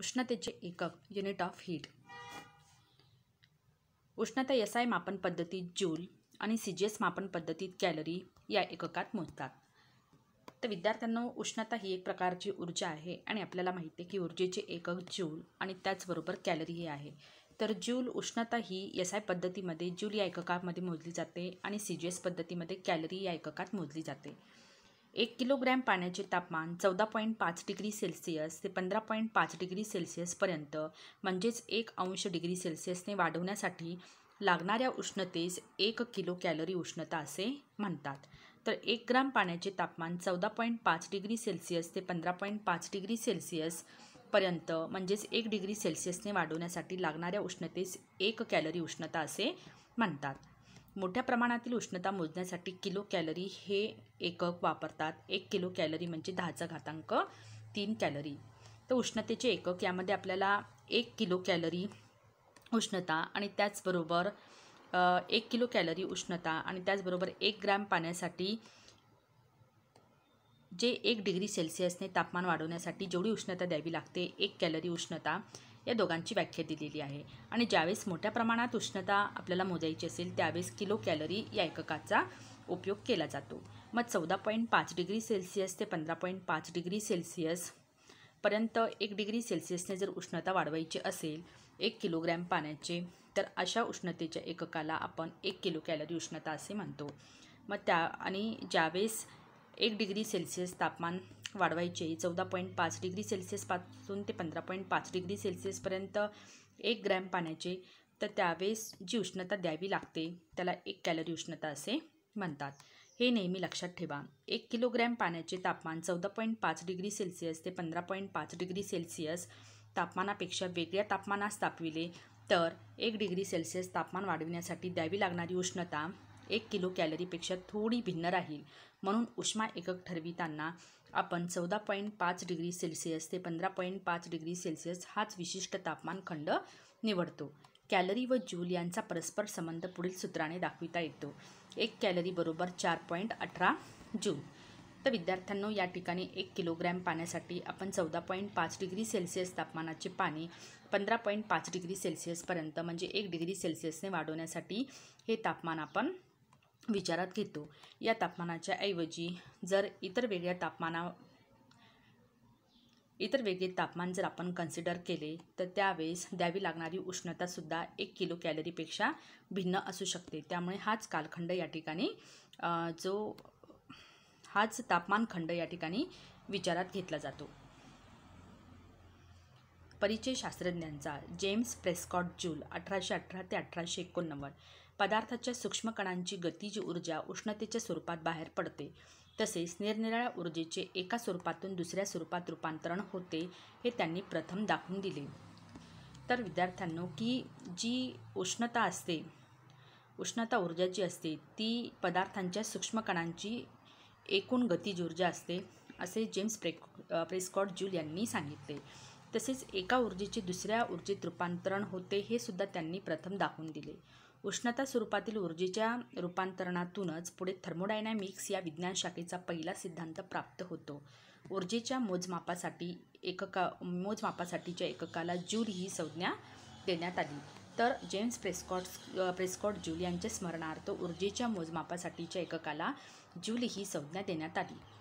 उष्णतेचे एकक unit of heat उष्णता एस आय मापन पद्धतीत जूल आणि सी जी एस मापन पद्धतीत कॅलरी या एककात मोजतात तर विद्यार्थ्यांना उष्णता ही एक प्रकारची ऊर्जा आहे आणि आपल्याला माहिती आहे की ऊर्जेचे एकक जूल आणि त्याचबरोबर कॅलरी हे आहे तर जूल उष्णता ही एस आय पद्धतीमध्ये जूल या एककामध्ये मोजली जाते आणि सी जी एस पद्धतीमध्ये कॅलरी या एककात मोजली जाते एक किलोग्रॅम पाण्याचे तापमान चौदा पॉईंट पाच डिग्री सेल्सिअस ते पंधरा पॉईंट पाच डिग्री सेल्सिअसपर्यंत म्हणजेच एक अंश डिग्री सेल्सिअसने वाढवण्यासाठी लागणाऱ्या उष्णतेस एक किलो कॅलरी उष्णता असे म्हणतात तर एक ग्राम पाण्याचे तापमान चौदा पॉईंट पाच डिग्री सेल्सिअस ते पंधरा पॉईंट पाच डिग्री सेल्सिअसपर्यंत म्हणजेच एक डिग्री सेल्सिअसने वाढवण्यासाठी लागणाऱ्या उष्णतेस एक कॅलरी उष्णता असे म्हणतात मोठ्या प्रमाणातील उष्णता मोजण्यासाठी किलो कॅलरी हे एकक वापरतात एक किलो कॅलरी म्हणजे दहाचा घातांक तीन कॅलरी तर उष्णतेचे एकक यामध्ये आपल्याला एक किलो कॅलरी उष्णता आणि त्याचबरोबर एक किलो कॅलरी उष्णता आणि त्याचबरोबर एक ग्रॅम पाण्यासाठी जे एक डिग्री सेल्सिअसने तापमान वाढवण्यासाठी जेवढी उष्णता द्यावी लागते एक कॅलरी उष्णता या दोघांची व्याख्या दिलेली आहे आणि ज्यावेळेस मोठ्या प्रमाणात उष्णता आपल्याला मोजायची असेल त्यावेळेस किलो कॅलरी या एककाचा उपयोग केला जातो मग चौदा पॉईंट पाच डिग्री सेल्सिअस ते पंधरा पॉईंट पाच डिग्री सेल्सिअसपर्यंत पर्यंत एक डिग्री सेल्सिअसने जर उष्णता वाढवायची असेल एक किलोग्रॅम पाण्याचे तर अशा उष्णतेच्या एककाला आपण एक किलो कॅलरी उष्णता असे म्हणतो मग त्या आणि ज्यावेळेस एक डिग्री सेल्सिअस तापमान वाढवायचे चौदा पॉईंट पाच डिग्री सेल्सिअसपासून ते पंधरा पॉईंट पाच डिग्री सेल्सिअसपर्यंत एक ग्रॅम पाण्याचे तर त्यावेळेस जी उष्णता द्यावी लागते त्याला एक कॅलरी उष्णता असे म्हणतात हे नेहमी लक्षात ठेवा एक किलोग्रॅम पाण्याचे तापमान चौदा पॉईंट पाच डिग्री सेल्सिअस ते पंधरा पॉईंट पाच डिग्री सेल्सिअस तापमानापेक्षा वेगळ्या तापमानास तापविले तर एक डिग्री सेल्सिअस तापमान वाढविण्यासाठी द्यावी लागणारी उष्णता एक किलो कॅलरीपेक्षा थोडी भिन्न राहील म्हणून उष्मा एकक ठरविताना आपण चौदा पॉईंट पाच डिग्री सेल्सिअस ते पंधरा पॉईंट पाच डिग्री सेल्सिअस हाच विशिष्ट तापमान खंड निवडतो कॅलरी व ज्यूल यांचा परस्पर संबंध पुढील सूत्राने दाखविता येतो एक कॅलरी बरोबर चार पॉईंट अठरा जूल तर विद्यार्थ्यांनो या ठिकाणी एक किलोग्रॅम पाण्यासाठी आपण चौदा पॉईंट पाच डिग्री सेल्सिअस तापमानाचे पाणी पंधरा पॉईंट पाच डिग्री सेल्सिअसपर्यंत म्हणजे एक डिग्री सेल्सिअसने वाढवण्यासाठी हे तापमान आपण विचारात घेतो या तापमानाच्या ऐवजी जर इतर वेगळ्या तापमाना इतर वेगळे तापमान जर आपण कन्सिडर केले तर त्यावेळेस द्यावी लागणारी उष्णतासुद्धा एक किलो कॅलरीपेक्षा भिन्न असू शकते त्यामुळे हाच कालखंड या ठिकाणी जो हाच तापमान खंड या ठिकाणी विचारात घेतला जातो परिचय शास्त्रज्ञांचा जेम्स प्रेस्कॉट जूल अठराशे अठरा ते अठराशे एकोणनव्वद पदार्थाच्या सूक्ष्मकणांची गतीज ऊर्जा उष्णतेच्या स्वरूपात बाहेर पडते तसेच निरनिराळ्या ऊर्जेचे एका स्वरूपातून दुसऱ्या स्वरूपात रूपांतरण होते हे त्यांनी प्रथम दाखवून दिले तर विद्यार्थ्यांनो की जी उष्णता असते उष्णता ऊर्जा जी असते ती पदार्थांच्या सूक्ष्मकणांची एकूण गतीज ऊर्जा असते असे जेम्स प्रे प्रेस्कॉट ज्यूल यांनी सांगितले तसेच एका ऊर्जेचे दुसऱ्या ऊर्जेत रूपांतरण होते हे सुद्धा त्यांनी प्रथम दाखवून दिले उष्णता स्वरूपातील ऊर्जेच्या रूपांतरणातूनच पुढे थर्मोडायनॅमिक्स या विज्ञान शाखेचा पहिला सिद्धांत प्राप्त होतो ऊर्जेच्या मोजमापासाठी एकका मोजमापासाठीच्या एककाला जूल ही संज्ञा देण्यात आली तर जेम्स प्रेस्कॉट प्रेस्कॉट जूल यांच्या स्मरणार्थ ऊर्जेच्या मोजमापासाठीच्या एककाला जूल ही संज्ञा देण्यात आली